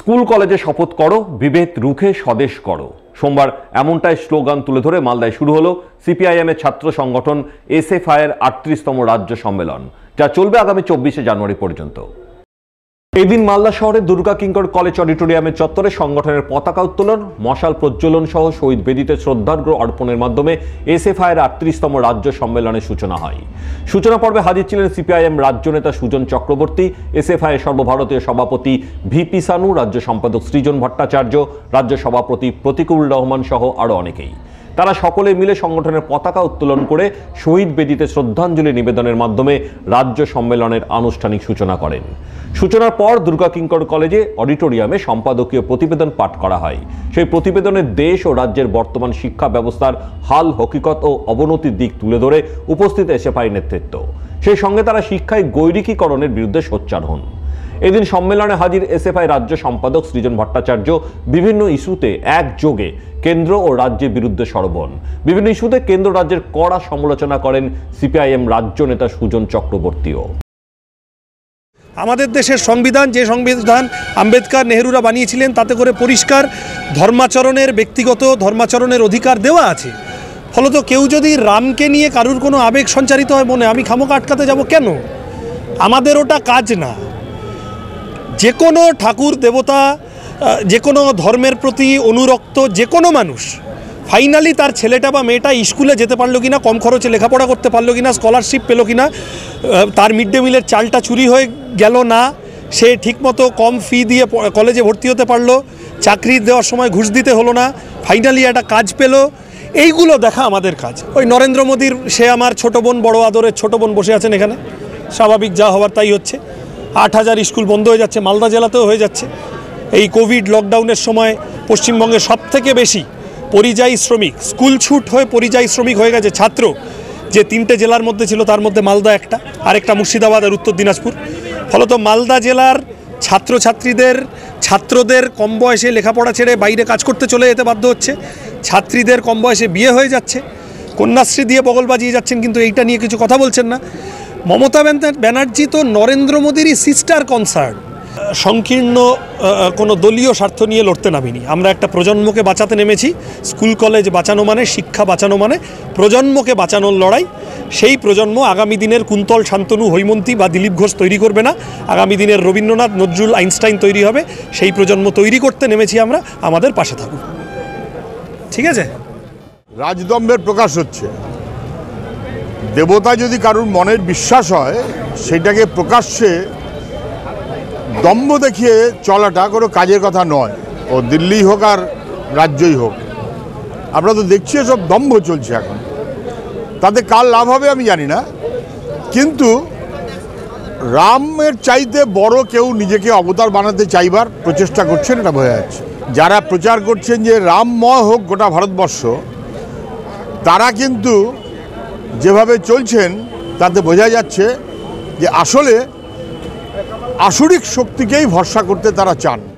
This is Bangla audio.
স্কুল কলেজে শপথ করো বিভেদ রুখে স্বদেশ করো সোমবার এমনটাই স্লোগান তুলে ধরে মালদায় শুরু হলো সিপিআইএমের ছাত্র সংগঠন এসএফআইয়ের আটত্রিশতম রাজ্য সম্মেলন যা চলবে আগামী চব্বিশে জানুয়ারি পর্যন্ত এদিন মালদা শহরের দুর্গা কিঙ্কর কলেজ অডিটোরিয়ামের চত্বরে সংগঠনের পতাকা উত্তোলন মশাল প্রজ্বলন সহ শহীদ বেদিতে শ্রদ্ধার্ঘ অর্পণের মাধ্যমে এসএফআইয়ের আটত্রিশতম রাজ্য সম্মেলনের সূচনা হয় সূচনা পর্বে হাজির ছিলেন সিপিআইএম রাজ্য নেতা সুজন চক্রবর্তী এসএফআই সর্বভারতীয় সভাপতি ভিপি সানু রাজ্য সম্পাদক সৃজন ভট্টাচার্য রাজ্য সভাপতি প্রতিকুল রহমান সহ আরও অনেকেই তারা সকলে মিলে সংগঠনের পতাকা উত্তোলন করে শহীদ বেদিতে শ্রদ্ধাঞ্জলি নিবেদনের মাধ্যমে রাজ্য সম্মেলনের আনুষ্ঠানিক সূচনা করেন সূচনার পর দুর্গা কিঙ্কর কলেজে অডিটোরিয়ামে সম্পাদকীয় প্রতিবেদন পাঠ করা হয় সেই প্রতিবেদনে দেশ ও রাজ্যের বর্তমান শিক্ষা ব্যবস্থার হাল হকিকত ও অবনতির দিক তুলে ধরে উপস্থিত এসএফআই নেতৃত্ব সেই সঙ্গে তারা শিক্ষায় গৈরিকীকরণের বিরুদ্ধে সোচ্চার হন এদিন সম্মেলনে হাজির এসএফআই রাজ্য সম্পাদক সৃজন ভট্টাচার্য বিভিন্ন ইস্যুতে একযোগে কেন্দ্র ও রাজ্যের বিরুদ্ধে সরবন বিভিন্ন ইস্যুতে কেন্দ্র রাজ্যের কড়া সমালোচনা করেন সিপিআইএম রাজ্য নেতা সুজন চক্রবর্তীও আমাদের দেশের সংবিধান যে সংবিধান আম্বেদকার নেহরুরা বানিয়েছিলেন তাতে করে পরিষ্কার ধর্মাচরণের ব্যক্তিগত ধর্মাচরণের অধিকার দেওয়া আছে ফলত কেউ যদি রামকে নিয়ে কারুর কোনো আবেগ সঞ্চারিত হয় মনে আমি খামোকা আটকাতে যাব কেন আমাদের ওটা কাজ না যে কোনো ঠাকুর দেবতা যে কোনো ধর্মের প্রতি অনুরক্ত যে কোনো মানুষ ফাইনালি তার ছেলেটা বা মেয়েটা স্কুলে যেতে পারলো কিনা কম খরচে লেখাপড়া করতে পারলো কিনা স্কলারশিপ পেলো কিনা তার মিড ডে মিলের চালটা চুরি হয়ে গেল না সে ঠিকমতো কম ফি দিয়ে কলেজে ভর্তি হতে পারলো চাকরি দেওয়ার সময় ঘুষ দিতে হলো না ফাইনালি একটা কাজ পেলো এইগুলো দেখা আমাদের কাজ ওই নরেন্দ্র মোদীর সে আমার ছোট বোন বড় আদরের ছোট বোন বসে আছেন এখানে স্বাভাবিক যা হওয়ার তাই হচ্ছে আট হাজার স্কুল বন্ধ হয়ে যাচ্ছে মালদা জেলাতেও হয়ে যাচ্ছে এই কোভিড লকডাউনের সময় পশ্চিমবঙ্গে সব থেকে বেশি পরিযায়ী শ্রমিক স্কুল ছুট হয়ে পরিযায়ী শ্রমিক হয়ে গেছে ছাত্র যে তিনটে জেলার মধ্যে ছিল তার মধ্যে মালদা একটা আরেকটা মুর্শিদাবাদ আর উত্তর দিনাজপুর ফলত মালদা জেলার ছাত্রছাত্রীদের ছাত্রদের কম বয়সে লেখাপড়া ছেড়ে বাইরে কাজ করতে চলে যেতে বাধ্য হচ্ছে ছাত্রীদের কম বয়সে বিয়ে হয়ে যাচ্ছে কন্যাশ্রী দিয়ে বগল বাজিয়ে যাচ্ছেন কিন্তু এইটা নিয়ে কিছু কথা বলছেন না মমতা ব্যানার্জি তো নরেন্দ্র মোদীরই সিস্টার কনসার্ন সংকীর্ণ কোনো দলীয় স্বার্থ নিয়ে লড়তে নামিনি আমরা একটা প্রজন্মকে বাঁচাতে নেমেছি স্কুল কলেজ বাঁচানো মানে শিক্ষা বাঁচানো মানে প্রজন্মকে বাঁচানোর লড়াই সেই প্রজন্ম আগামী দিনের কুন্তল শান্তনু হৈমন্তী বা দিলীপ ঘোষ তৈরি করবে না আগামী দিনের রবীন্দ্রনাথ নজরুল আইনস্টাইন তৈরি হবে সেই প্রজন্ম তৈরি করতে নেমেছি আমরা আমাদের পাশে থাকুন ঠিক আছে রাজদম্ভের প্রকাশ হচ্ছে দেবতা যদি কারুর মনের বিশ্বাস হয় সেটাকে প্রকাশ্যে দম্ভ দেখিয়ে চলাটা কোনো কাজের কথা নয় ও দিল্লি হোক আর রাজ্যই হোক আমরা তো দেখছি সব দম্ভ চলছে এখন তাতে কার লাভ হবে আমি জানি না কিন্তু রামের চাইতে বড় কেউ নিজেকে অবতার বানাতে চাইবার প্রচেষ্টা করছেন এটা বোঝা যাচ্ছে যারা প্রচার করছেন যে রামময় হোক গোটা ভারতবর্ষ তারা কিন্তু যেভাবে চলছেন তাতে বোঝা যাচ্ছে যে আসলে আসরিক শক্তিকেই ভরসা করতে তারা চান